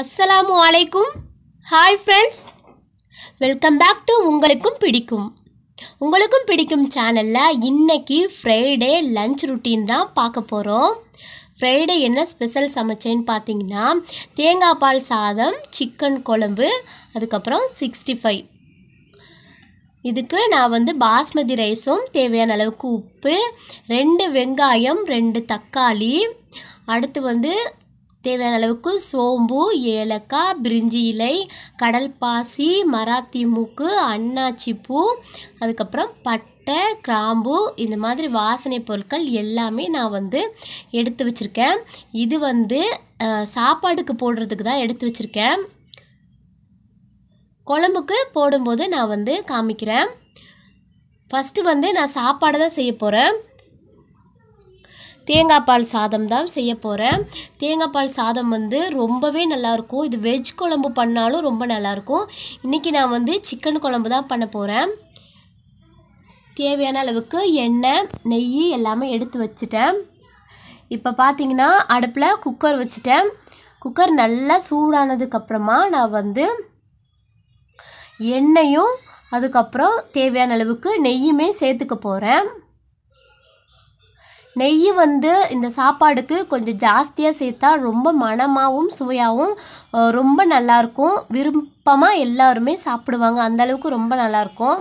அஸ்ஸலாமு அலைக்கும் hi friends welcome back to உங்களுக்கும் பிடிக்கும் உங்களுக்கும் பிடிக்கும் சேனலில் இன்றைக்கி ஃப்ரைடே லஞ்ச் ருட்டீன் தான் பார்க்க போகிறோம் ஃப்ரைடே என்ன ஸ்பெஷல் சமைச்சேன்னு பார்த்தீங்கன்னா தேங்காய் பால் சாதம் சிக்கன் குழம்பு அதுக்கப்புறம் சிக்ஸ்டி ஃபைவ் இதுக்கு நான் வந்து பாஸ்மதி ரைஸும் தேவையான அளவுக்கு உப்பு ரெண்டு வெங்காயம் ரெண்டு தக்காளி அடுத்து வந்து தேவையான அளவுக்கு சோம்பு ஏலக்காய் பிரிஞ்சி இலை கடல் பாசி மராத்தி மூக்கு அண்ணாச்சி பூ அதுக்கப்புறம் பட்டை கிராம்பு இந்த மாதிரி வாசனை பொருட்கள் எல்லாமே நான் வந்து எடுத்து வச்சுருக்கேன் இது வந்து சாப்பாடுக்கு போடுறதுக்கு தான் எடுத்து வச்சுருக்கேன் குழம்புக்கு போடும்போது நான் வந்து காமிக்கிறேன் ஃபஸ்ட்டு வந்து நான் சாப்பாடு தான் செய்ய போகிறேன் தேங்காய் பால் சாதம் தான் செய்ய போகிறேன் தேங்காய் பால் சாதம் வந்து ரொம்பவே நல்லாயிருக்கும் இது வெஜ் குழம்பு பண்ணாலும் ரொம்ப நல்லாயிருக்கும் இன்றைக்கி நான் வந்து சிக்கன் குழம்பு தான் பண்ண போகிறேன் தேவையான அளவுக்கு எண்ணெய் நெய் எல்லாமே எடுத்து வச்சுட்டேன் இப்போ பார்த்தீங்கன்னா அடுப்பில் குக்கர் வச்சுட்டேன் குக்கர் நல்லா சூடானதுக்கப்புறமா நான் வந்து எண்ணெயும் அதுக்கப்புறம் தேவையான அளவுக்கு நெய்யுமே சேர்த்துக்க போகிறேன் நெய் வந்து இந்த சாப்பாடுக்கு கொஞ்சம் ஜாஸ்தியாக சேர்த்தா ரொம்ப மனமாகவும் சுவையாகவும் ரொம்ப நல்லாயிருக்கும் விருப்பமாக எல்லாருமே சாப்பிடுவாங்க அந்தளவுக்கு ரொம்ப நல்லாயிருக்கும்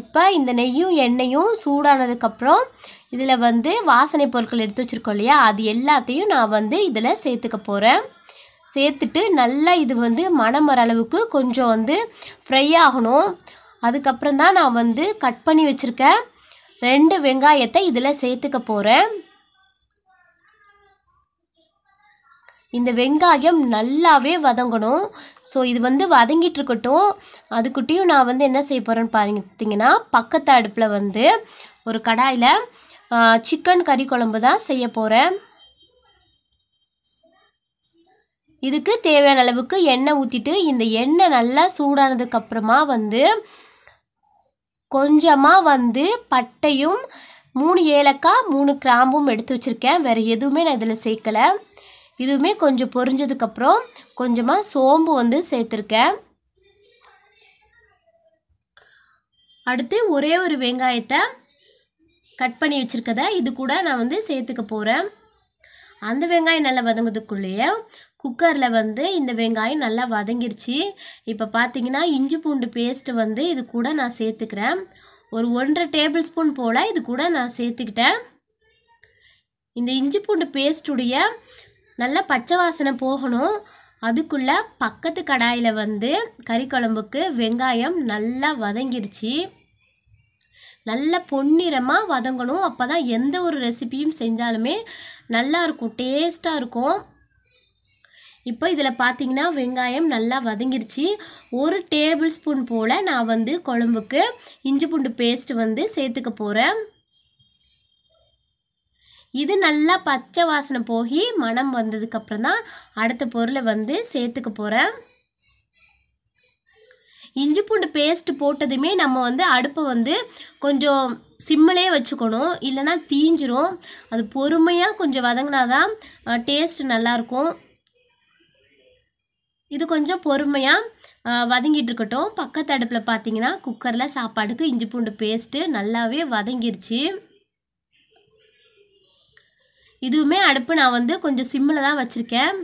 இப்போ இந்த நெய்யும் எண்ணெயும் சூடானதுக்கப்புறம் இதில் வந்து வாசனை பொருட்கள் எடுத்து வச்சுருக்கோம் இல்லையா அது எல்லாத்தையும் நான் வந்து இதில் சேர்த்துக்க போகிறேன் சேர்த்துட்டு நல்லா இது வந்து மனம் வர அளவுக்கு கொஞ்சம் வந்து ஃப்ரை ஆகணும் அதுக்கப்புறம் தான் நான் வந்து கட் பண்ணி வச்சுருக்கேன் ரெண்டு வெங்காயத்தை இதில் சேர்த்துக்க போகிறேன் இந்த வெங்காயம் நல்லாவே வதங்கணும் ஸோ இது வந்து வதங்கிட்டு இருக்கட்டும் அதுக்குட்டியும் நான் வந்து என்ன செய்ய போகிறேன்னு பார்த்தீங்கன்னா பக்கத்து அடுப்பில் வந்து ஒரு கடாயில் சிக்கன் கறி குழம்பு தான் செய்ய போகிறேன் இதுக்கு தேவையான அளவுக்கு எண்ணெய் ஊற்றிட்டு இந்த எண்ணெய் நல்லா சூடானதுக்கப்புறமா வந்து கொஞ்சமாக வந்து பட்டையும் மூணு ஏலக்காய் மூணு கிராம்பும் எடுத்து வச்சுருக்கேன் வேறு எதுவுமே நான் இதில் சேர்க்கலை இதுவுமே கொஞ்சம் பொரிஞ்சதுக்கப்புறம் கொஞ்சமாக சோம்பு வந்து சேர்த்துருக்கேன் அடுத்து ஒரே ஒரு வெங்காயத்தை கட் பண்ணி வச்சுருக்கதை இது கூட நான் வந்து சேர்த்துக்க போகிறேன் அந்த வெங்காயம் நல்லா வதங்குறதுக்குள்ளேயே குக்கரில் வந்து இந்த வெங்காயம் நல்லா வதங்கிருச்சு இப்போ பார்த்தீங்கன்னா இஞ்சி பூண்டு பேஸ்ட்டு வந்து இது கூட நான் சேர்த்துக்கிறேன் ஒரு ஒன்றரை டேபிள் ஸ்பூன் போல் இது கூட நான் சேர்த்துக்கிட்டேன் இந்த இஞ்சி பூண்டு பேஸ்ட்டுடைய நல்லா பச்சை வாசனை போகணும் அதுக்குள்ளே பக்கத்து கடாயில் வந்து கறி குழம்புக்கு வெங்காயம் நல்லா வதங்கிருச்சு நல்ல பொன்னிறமாக வதங்கணும் அப்போ தான் எந்த ஒரு ரெசிபியும் செஞ்சாலுமே நல்லாயிருக்கும் டேஸ்ட்டாக இருக்கும் இப்போ இதில் பார்த்தீங்கன்னா வெங்காயம் நல்லா வதங்கிருச்சு ஒரு டேபிள் ஸ்பூன் போல் நான் வந்து குழம்புக்கு இஞ்சி பூண்டு பேஸ்ட்டு வந்து சேர்த்துக்க போகிறேன் இது நல்லா பச்சை வாசனை போகி மனம் வந்ததுக்கப்புறம் தான் அடுத்த பொருளை வந்து சேர்த்துக்க போகிறேன் இஞ்சி பூண்டு பேஸ்ட் போட்டதுமே நம்ம வந்து அடுப்பை வந்து கொஞ்சம் சிம்மிலே வச்சுக்கணும் இல்லைனா தீஞ்சிரும் அது பொறுமையாக கொஞ்சம் வதங்கினா தான் டேஸ்ட் நல்லாயிருக்கும் இது கொஞ்சம் பொறுமையாக வதங்கிட்டு இருக்கட்டும் பக்கத்து அடுப்பில் பார்த்தீங்கன்னா குக்கரில் சாப்பாடுக்கு இஞ்சி பூண்டு பேஸ்ட்டு நல்லாவே வதங்கிருச்சு இதுவுமே அடுப்பு நான் வந்து கொஞ்சம் சிம்மில் தான் வச்சுருக்கேன்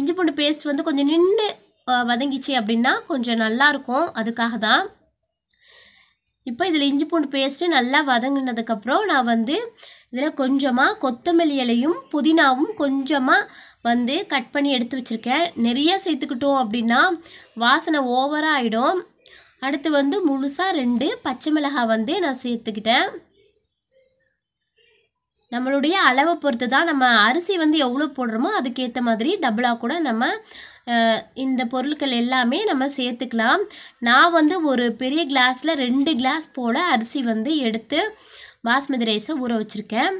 இஞ்சி பூண்டு பேஸ்ட் வந்து கொஞ்சம் நின்று வதங்கிச்சு அப்படின்னா கொஞ்சம் நல்லாயிருக்கும் அதுக்காக தான் இப்போ இதில் இஞ்சி பூண்டு பேஸ்ட்டு நல்லா வதங்கினதுக்கப்புறம் நான் வந்து இதில் கொஞ்சமாக கொத்தமல்லி இலையும் புதினாவும் கொஞ்சமாக வந்து கட் பண்ணி எடுத்து வச்சுருக்கேன் நிறையா சேர்த்துக்கிட்டோம் அப்படின்னா வாசனை ஓவராக ஆகிடும் அடுத்து வந்து முழுசாக ரெண்டு பச்சை மிளகாய் வந்து நான் சேர்த்துக்கிட்டேன் நம்மளுடைய அளவை பொறுத்து தான் நம்ம அரிசி வந்து எவ்வளோ போடுறோமோ அதுக்கேற்ற மாதிரி டபுளாக கூட நம்ம இந்த பொருட்கள் எல்லாமே நம்ம சேர்த்துக்கலாம் நான் வந்து ஒரு பெரிய கிளாஸில் ரெண்டு கிளாஸ் போட அரிசி வந்து எடுத்து பாஸ்மதி ரைஸை ஊற வச்சுருக்கேன்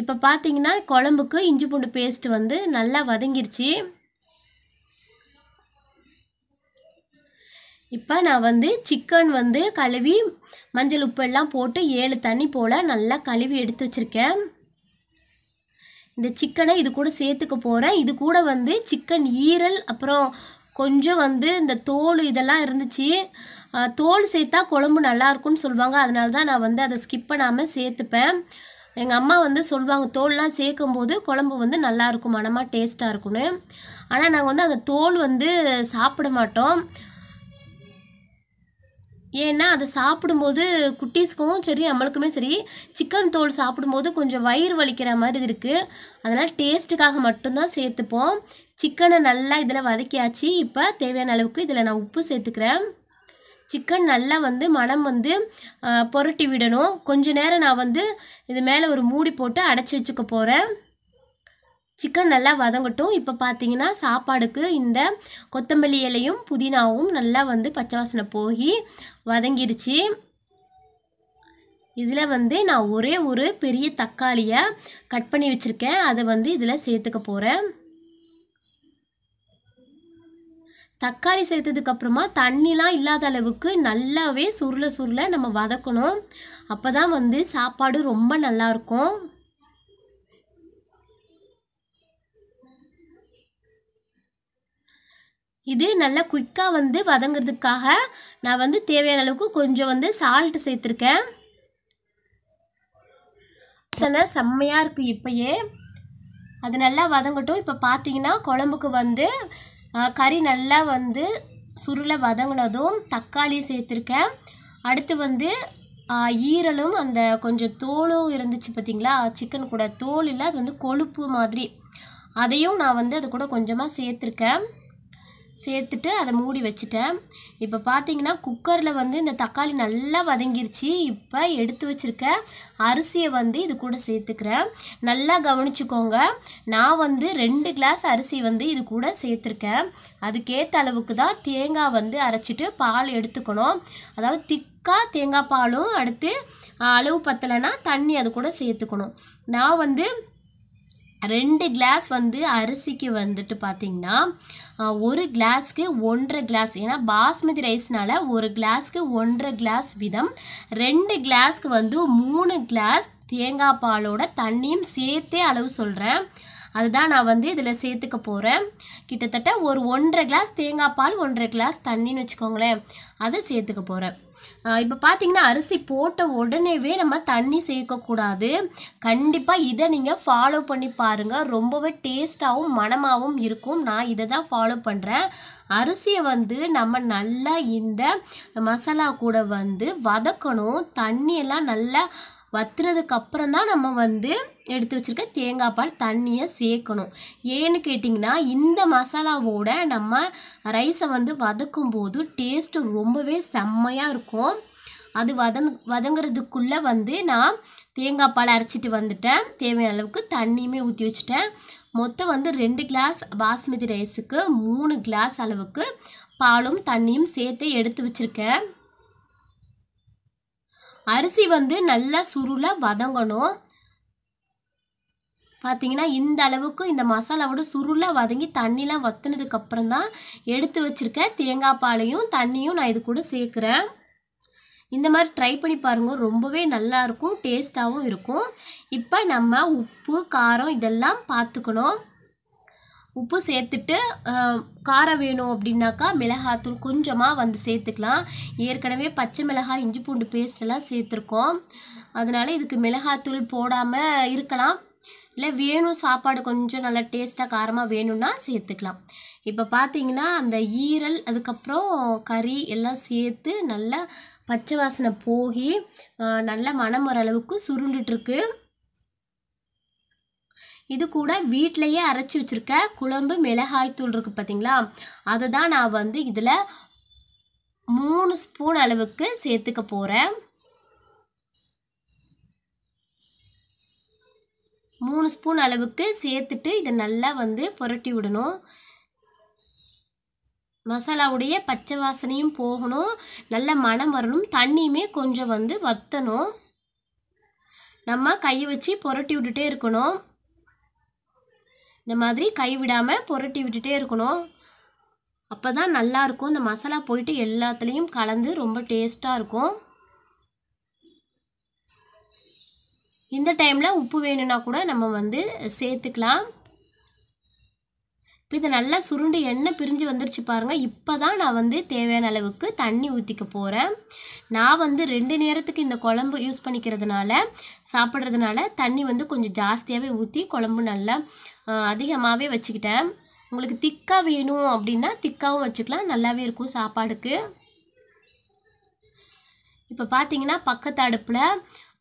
இப்போ பார்த்தீங்கன்னா குழம்புக்கு இஞ்சி பூண்டு பேஸ்ட் வந்து நல்லா வதங்கிருச்சு இப்போ நான் வந்து சிக்கன் வந்து கழுவி மஞ்சள் உப்பெல்லாம் போட்டு ஏழு தண்ணி போல் நல்லா கழுவி எடுத்து வச்சுருக்கேன் இந்த சிக்கனை இது கூட சேர்த்துக்க போகிறேன் இது கூட வந்து சிக்கன் ஈரல் அப்புறம் கொஞ்சம் வந்து இந்த தோல் இதெல்லாம் இருந்துச்சு தோல் சேர்த்தா குழம்பு நல்லாயிருக்கும்னு சொல்லுவாங்க அதனால தான் நான் வந்து அதை ஸ்கிப் பண்ணாமல் சேர்த்துப்பேன் எங்கள் அம்மா வந்து சொல்லுவாங்க தோல்லாம் சேர்க்கும் போது குழம்பு வந்து நல்லாயிருக்கும் மனமாக டேஸ்ட்டாக இருக்கும்னு ஆனால் நாங்கள் வந்து அந்த தோல் வந்து சாப்பிட மாட்டோம் ஏன்னா அதை சாப்பிடும்போது குட்டீஸ்க்கும் சரி நம்மளுக்குமே சரி சிக்கன் தோல் சாப்பிடும்போது கொஞ்சம் வயிறு வலிக்கிற மாதிரி இருக்குது அதனால் டேஸ்ட்டுக்காக மட்டும்தான் சேர்த்துப்போம் சிக்கனை நல்லா இதில் வதக்கியாச்சு இப்போ தேவையான அளவுக்கு இதில் நான் உப்பு சேர்த்துக்கிறேன் சிக்கன் நல்லா வந்து மனம் வந்து புரட்டி விடணும் கொஞ்ச நேரம் நான் வந்து இது மேலே ஒரு மூடி போட்டு அடைச்சி வச்சுக்க போகிறேன் சிக்கன் நல்லா வதங்கட்டும் இப்போ பார்த்தீங்கன்னா சாப்பாடுக்கு இந்த கொத்தமல்லி இலையும் புதினாவும் நல்லா வந்து பச்சை வாசனை போய் வதங்கிடுச்சு இதில் வந்து நான் ஒரே ஒரு பெரிய தக்காளியை கட் பண்ணி வச்சுருக்கேன் அதை வந்து இதில் சேர்த்துக்க போகிறேன் தக்காளி சேர்த்ததுக்கப்புறமா தண்ணிலாம் இல்லாத அளவுக்கு நல்லாவே சுருள சுருள நம்ம வதக்கணும் அப்போ தான் வந்து சாப்பாடு ரொம்ப நல்லாயிருக்கும் இது நல்லா குயிக்காக வந்து வதங்கிறதுக்காக நான் வந்து தேவையான அளவுக்கு கொஞ்சம் வந்து சால்ட்டு சேர்த்துருக்கேன் சனை செம்மையாக இருக்குது இப்போயே அது நல்லா வதங்கட்டும் இப்போ பார்த்தீங்கன்னா குழம்புக்கு வந்து கறி நல்லா வந்து சுருளை வதங்கினதும் தக்காளி சேர்த்துருக்கேன் அடுத்து வந்து ஈரலும் அந்த கொஞ்சம் தோலும் இருந்துச்சு பார்த்திங்களா சிக்கன் கூட தோல் இல்லை அது வந்து கொழுப்பு மாதிரி அதையும் நான் வந்து அது கூட கொஞ்சமாக சேர்த்துருக்கேன் சேர்த்துட்டு அதை மூடி வச்சுட்டேன் இப்போ பார்த்தீங்கன்னா குக்கரில் வந்து இந்த தக்காளி நல்லா வதங்கிருச்சு இப்போ எடுத்து வச்சுருக்க அரிசியை வந்து இது கூட சேர்த்துக்கிறேன் நல்லா கவனிச்சுக்கோங்க நான் வந்து ரெண்டு கிளாஸ் அரிசி வந்து இது கூட சேர்த்துருக்கேன் அதுக்கேற்ற அளவுக்கு தான் தேங்காய் வந்து அரைச்சிட்டு பால் எடுத்துக்கணும் அதாவது திக்காக தேங்காய் பாலும் அடுத்து அளவு பத்தலைன்னா தண்ணி அது கூட சேர்த்துக்கணும் நான் வந்து ரெண்டு கிளாஸ் வந்து அரிசிக்கு வந்துட்டு பார்த்திங்கன்னா ஒரு கிளாஸ்க்கு ஒன்றரை கிளாஸ் ஏன்னா பாஸ்மதி ரைஸ்னால் ஒரு கிளாஸ்க்கு ஒன்றரை கிளாஸ் விதம் ரெண்டு கிளாஸ்க்கு வந்து மூணு கிளாஸ் தேங்காய் பாலோட தண்ணியும் சேர்த்தே அளவு சொல்கிறேன் அதுதான் நான் வந்து இதில் சேர்த்துக்க போகிறேன் கிட்டத்தட்ட ஒரு ஒன்றரை கிளாஸ் தேங்காய் பால் ஒன்றரை கிளாஸ் தண்ணின்னு வச்சுக்கோங்களேன் அதை சேர்த்துக்க போகிறேன் இப்போ பார்த்தீங்கன்னா அரிசி போட்ட உடனேவே நம்ம தண்ணி சேர்க்கக்கூடாது கண்டிப்பாக இதை நீங்கள் ஃபாலோ பண்ணி பாருங்கள் ரொம்பவே டேஸ்ட்டாகவும் மனமாகவும் இருக்கும் நான் இதை தான் ஃபாலோ பண்ணுறேன் அரிசியை வந்து நம்ம நல்லா இந்த மசாலா கூட வந்து வதக்கணும் தண்ணியெல்லாம் நல்லா வத்துனதுக்கு அப்புறம் தான் நம்ம வந்து எடுத்து வச்சுருக்க தேங்காய் பால் தண்ணியை சேர்க்கணும் ஏன்னு கேட்டிங்கன்னா இந்த மசாலாவோட நம்ம ரைஸை வந்து வதக்கும் போது டேஸ்ட்டு ரொம்பவே செம்மையாக இருக்கும் அது வதங் வதங்குறதுக்குள்ளே வந்து நான் தேங்காய் பால் அரைச்சிட்டு வந்துட்டேன் தேவையான அளவுக்கு தண்ணியுமே ஊற்றி வச்சுட்டேன் மொத்தம் வந்து ரெண்டு கிளாஸ் பாஸ்மதி ரைஸுக்கு மூணு கிளாஸ் அளவுக்கு பாலும் தண்ணியும் சேர்த்து எடுத்து வச்சுருக்கேன் அரிசி வந்து நல்லா சுருளை வதங்கணும் பார்த்தீங்கன்னா இந்த அளவுக்கு இந்த மசாலாவோட சுருளாக வதங்கி தண்ணிலாம் வத்துனதுக்கப்புறம் தான் எடுத்து வச்சுருக்க தேங்காய் பாலையும் தண்ணியும் நான் இது கூட சேர்க்குறேன் இந்த மாதிரி ட்ரை பண்ணி பாருங்கள் ரொம்பவே நல்லாயிருக்கும் டேஸ்ட்டாகவும் இருக்கும் இப்போ நம்ம உப்பு காரம் இதெல்லாம் பார்த்துக்கணும் உப்பு சேர்த்துட்டு காரம் வேணும் அப்படின்னாக்கா மிளகாத்தூள் கொஞ்சமாக வந்து சேர்த்துக்கலாம் ஏற்கனவே பச்சை மிளகாய் இஞ்சி பூண்டு பேஸ்டெல்லாம் சேர்த்துருக்கோம் அதனால் இதுக்கு மிளகாத்தூள் போடாமல் இருக்கலாம் இல்லை வேணும் சாப்பாடு கொஞ்சம் நல்லா டேஸ்ட்டாக காரமாக வேணும்னா சேர்த்துக்கலாம் இப்போ பார்த்தீங்கன்னா அந்த ஈரல் அதுக்கப்புறம் கறி எல்லாம் சேர்த்து நல்லா பச்சை வாசனை போகி நல்லா மனம் வர அளவுக்கு சுருண்டுட்டுருக்கு இது கூட வீட்டிலையே அரைச்சி வச்சுருக்க குழம்பு மிளகாய்த்தூள் இருக்குது பார்த்திங்களா அதை தான் நான் வந்து இதில் மூணு ஸ்பூன் அளவுக்கு சேர்த்துக்க போகிறேன் மூணு ஸ்பூன் அளவுக்கு சேர்த்துட்டு இதை நல்லா வந்து புரட்டி விடணும் மசாலாவுடைய பச்சை வாசனையும் போகணும் நல்ல மனம் வரணும் தண்ணியுமே கொஞ்சம் வந்து வற்றணும் நம்ம கையை வச்சு புரட்டி விட்டுட்டே இருக்கணும் இந்த மாதிரி கைவிடாமல் புரட்டி விட்டுட்டே இருக்கணும் அப்போ தான் நல்லாயிருக்கும் இந்த மசாலா போயிட்டு எல்லாத்துலேயும் கலந்து ரொம்ப டேஸ்ட்டாக இருக்கும் இந்த டைமில் உப்பு வேணும்னா கூட நம்ம வந்து சேர்த்துக்கலாம் இப்போ இது நல்லா சுருண்டு எண்ணெய் பிரிஞ்சு வந்துருச்சு பாருங்கள் இப்போ தான் நான் வந்து தேவையான அளவுக்கு தண்ணி ஊற்றிக்க போகிறேன் நான் வந்து ரெண்டு நேரத்துக்கு இந்த குழம்பு யூஸ் பண்ணிக்கிறதுனால சாப்பிட்றதுனால தண்ணி வந்து கொஞ்சம் ஜாஸ்தியாகவே ஊற்றி குழம்பு நல்லா அதிகமாகவே வச்சுக்கிட்டேன் உங்களுக்கு திக்காக வேணும் அப்படின்னா திக்காகவும் வச்சுக்கலாம் நல்லாவே இருக்கும் சாப்பாடுக்கு இப்போ பார்த்தீங்கன்னா பக்கத்து அடுப்பில்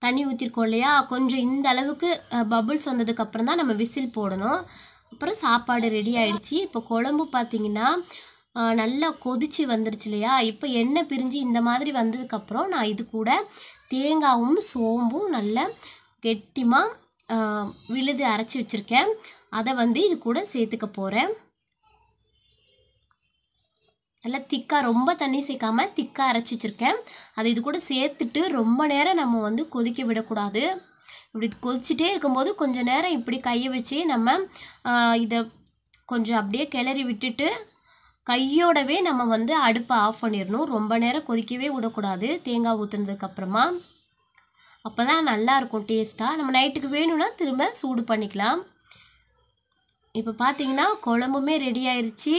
தண்ணி ஊற்றிருக்கோம் இல்லையா கொஞ்சம் இந்த அளவுக்கு பபுள்ஸ் வந்ததுக்கப்புறம் தான் நம்ம விசில் போடணும் அப்புறம் சாப்பாடு ரெடி ஆகிடுச்சி இப்போ குழம்பு பார்த்திங்கன்னா நல்லா கொதித்து வந்துருச்சு இல்லையா இப்போ எண்ணெய் பிரிஞ்சு இந்த மாதிரி வந்ததுக்கப்புறம் நான் இது கூட தேங்காவும் சோம்பும் நல்லா கெட்டிமாக விழுது அரைச்சி வச்சுருக்கேன் அதை வந்து இது கூட சேர்த்துக்க போகிறேன் நல்லா திக்காக ரொம்ப தண்ணி சேர்க்காமல் திக்காக அரைச்சி வச்சுருக்கேன் அதை இது கூட சேர்த்துட்டு ரொம்ப நேரம் நம்ம வந்து கொதிக்க விடக்கூடாது இப்படி கொதிச்சுட்டே இருக்கும்போது கொஞ்சம் நேரம் இப்படி கையை வச்சு நம்ம இதை கொஞ்சம் அப்படியே கிளறி விட்டுட்டு கையோடவே நம்ம வந்து அடுப்பை ஆஃப் பண்ணிடணும் ரொம்ப நேரம் கொதிக்கவே விடக்கூடாது தேங்காய் ஊற்றுனதுக்கப்புறமா அப்போ தான் நல்லாயிருக்கும் டேஸ்ட்டாக நம்ம நைட்டுக்கு வேணும்னா திரும்ப சூடு பண்ணிக்கலாம் இப்போ பார்த்தீங்கன்னா குழம்புமே ரெடி ஆயிடுச்சு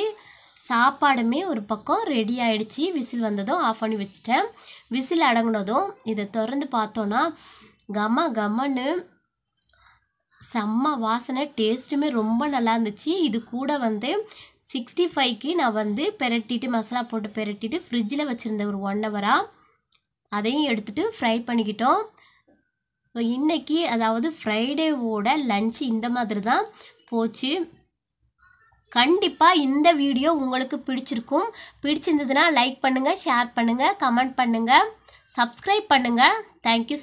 சாப்பாடுமே ஒரு பக்கம் ரெடி ஆயிடுச்சு விசில் வந்ததும் ஆஃப் பண்ணி வச்சுட்டேன் விசில் அடங்கினதும் இதை திறந்து பார்த்தோன்னா கம கமன்னு செம்ம வாசனை டேஸ்ட்டுமே ரொம்ப நல்லா இருந்துச்சு இது கூட வந்து சிக்ஸ்டி ஃபைவ்க்கு நான் வந்து பெரட்டிட்டு மசாலா போட்டு பெரட்டிட்டு ஃப்ரிட்ஜில் வச்சுருந்தேன் ஒரு ஒன் ஹவராக அதையும் எடுத்துகிட்டு ஃப்ரை பண்ணிக்கிட்டோம் இன்றைக்கி அதாவது ஃப்ரைடேவோட லஞ்சு இந்த மாதிரி தான் போச்சு கண்டிப்பாக இந்த வீடியோ உங்களுக்கு பிடிச்சிருக்கும் பிடிச்சிருந்ததுன்னா லைக் பண்ணுங்கள் ஷேர் பண்ணுங்கள் கமெண்ட் பண்ணுங்கள் சப்ஸ்கிரைப் பண்ணுங்கள் தேங்க்யூ